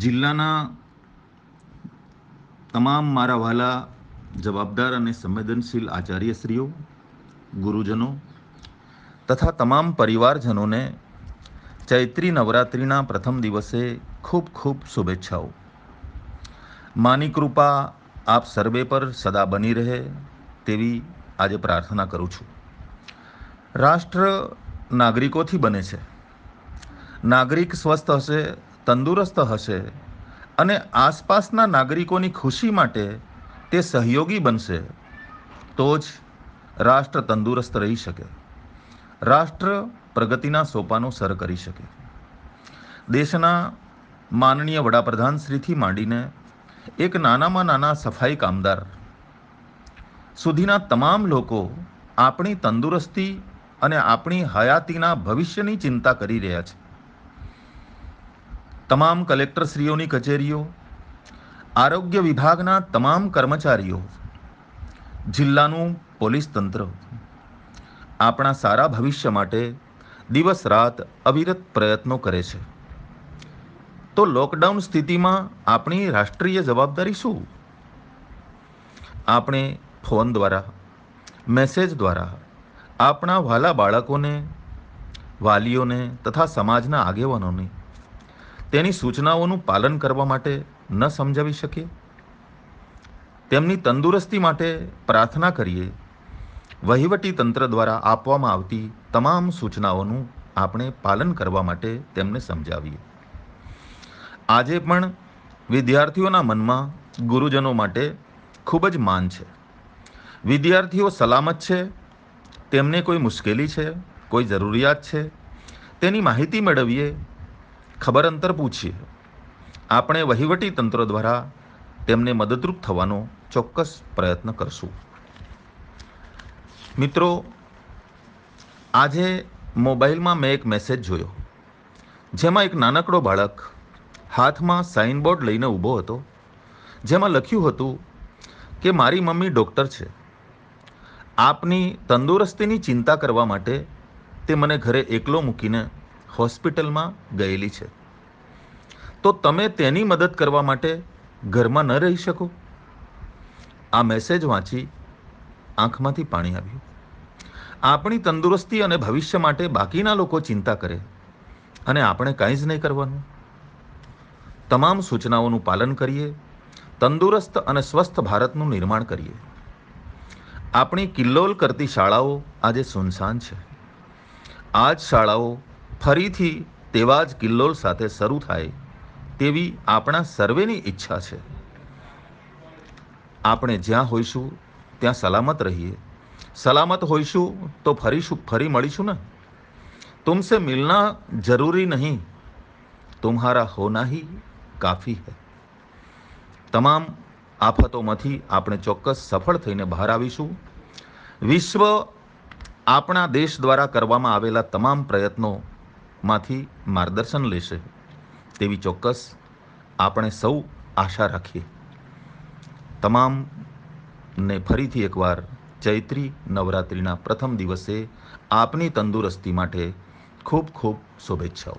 જિલ્લાના તમામ મારા વાલા જવાબદાર અને સંવેદનશીલ આચાર્યશ્રીઓ ગુરુજનો તથા તમામ પરિવારજનોને ચૈત્રી નવરાત્રિના પ્રથમ દિવસે ખૂબ ખૂબ શુભેચ્છાઓ માની કૃપા આપ સર્વે પર સદા બની રહે તેવી આજે પ્રાર્થના કરું છું રાષ્ટ્ર નાગરિકોથી બને છે નાગરિક સ્વસ્થ હશે તંદુરસ્ત હશે અને આસપાસના નાગરિકોની ખુશી માટે તે સહયોગી બનશે તો જ રાષ્ટ્ર તંદુરસ્ત રહી શકે રાષ્ટ્ર પ્રગતિના સોપાનો સર કરી શકે દેશના માનનીય વડાપ્રધાનશ્રીથી માંડીને એક નાનામાં નાના સફાઈ કામદાર સુધીના તમામ લોકો આપણી તંદુરસ્તી અને આપણી હયાતીના ભવિષ્યની ચિંતા કરી રહ્યા છે તમામ કલેક્ટરશ્રીઓની કચેરીઓ આરોગ્ય વિભાગના તમામ કર્મચારીઓ જિલ્લાનું પોલીસ તંત્ર આપણા સારા ભવિષ્ય માટે દિવસ રાત અવિરત પ્રયત્નો કરે છે તો લોકડાઉન સ્થિતિમાં આપણી રાષ્ટ્રીય જવાબદારી શું આપણે ફોન દ્વારા મેસેજ દ્વારા આપણા વ્હાલા બાળકોને વાલીઓને તથા સમાજના આગેવાનોની તેની સૂચનાઓનું પાલન કરવા માટે ન સમજાવી શકીએ તેમની તંદુરસ્તી માટે પ્રાર્થના કરીએ વહીવટી તંત્ર દ્વારા આપવામાં આવતી તમામ સૂચનાઓનું આપણે પાલન કરવા માટે તેમને સમજાવીએ આજે પણ વિદ્યાર્થીઓના મનમાં ગુરુજનો માટે ખૂબ જ માન છે વિદ્યાર્થીઓ સલામત છે તેમને કોઈ મુશ્કેલી છે કોઈ જરૂરિયાત છે તેની માહિતી મેળવીએ ખબર અંતર પૂછીએ આપણે વહીવટી તંત્ર દ્વારા તેમને મદદરૂપ થવાનો ચોક્કસ પ્રયત્ન કરશું મિત્રો આજે મોબાઈલમાં મેં એક મેસેજ જોયો જેમાં એક નાનકડો બાળક હાથમાં સાઇનબોર્ડ લઈને ઊભો હતો જેમાં લખ્યું હતું કે મારી મમ્મી ડૉક્ટર છે આપની તંદુરસ્તીની ચિંતા કરવા માટે તે મને ઘરે એકલો મૂકીને હોસ્પિટલમાં ગયેલી છે તો તમે તેની મદદ કરવા માટે ઘરમાં ન રહી શકો આ મેસેજ વાંચી આંખમાંથી પાણી આવ્યું આપણી તંદુરસ્તી અને ભવિષ્ય માટે બાકીના લોકો ચિંતા કરે અને આપણે કાંઈ જ નહીં કરવાનું તમામ સૂચનાઓનું પાલન કરીએ તંદુરસ્ત અને સ્વસ્થ ભારતનું નિર્માણ કરીએ આપણી કિલ્લોલ કરતી શાળાઓ આજે સુનસાન છે આ જ શાળાઓ ફરીથી તેવા જ કિલ્લોલ સાથે શરૂ થાય તેવી આપણા સર્વેની ઈચ્છા છે આપણે જ્યાં હોઈશું ત્યાં સલામત રહીએ સલામત હોઈશું તો ફરીશું ફરી મળીશું ને તુમસે મિલના જરૂરી નહીં તુમ્હારા હોના હી કાફી હૈ તમામ આફતોમાંથી આપણે ચોક્કસ સફળ થઈને બહાર આવીશું વિશ્વ આપણા દેશ દ્વારા કરવામાં આવેલા તમામ પ્રયત્નો માંથી માર્ગદર્શન લેશે તેવી ચોક્કસ આપણે સૌ આશા રાખીએ તમામ ને ફરીથી એકવાર ચૈત્રી નવરાત્રિના પ્રથમ દિવસે આપની તંદુરસ્તી માટે ખૂબ ખૂબ શુભેચ્છાઓ